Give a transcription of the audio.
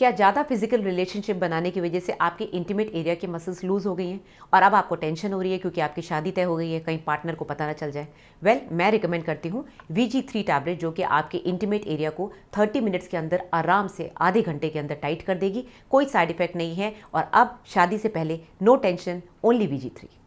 क्या ज़्यादा physical relationship बनाने की वजह से आपके इंटीमेट एरिया के मसल्स लूज़ हो गई हैं और अब आपको टेंशन हो रही है क्योंकि आपकी शादी तय हो गई है कहीं पार्टनर को पता ना चल जाए वेल well, मैं रिकमेंड करती हूँ वी जी थ्री टैबलेट जो कि आपके इंटीमेट एरिया को 30 मिनट्स के अंदर आराम से आधे घंटे के अंदर टाइट कर देगी कोई साइड इफेक्ट नहीं है और अब शादी से पहले no tension only V G three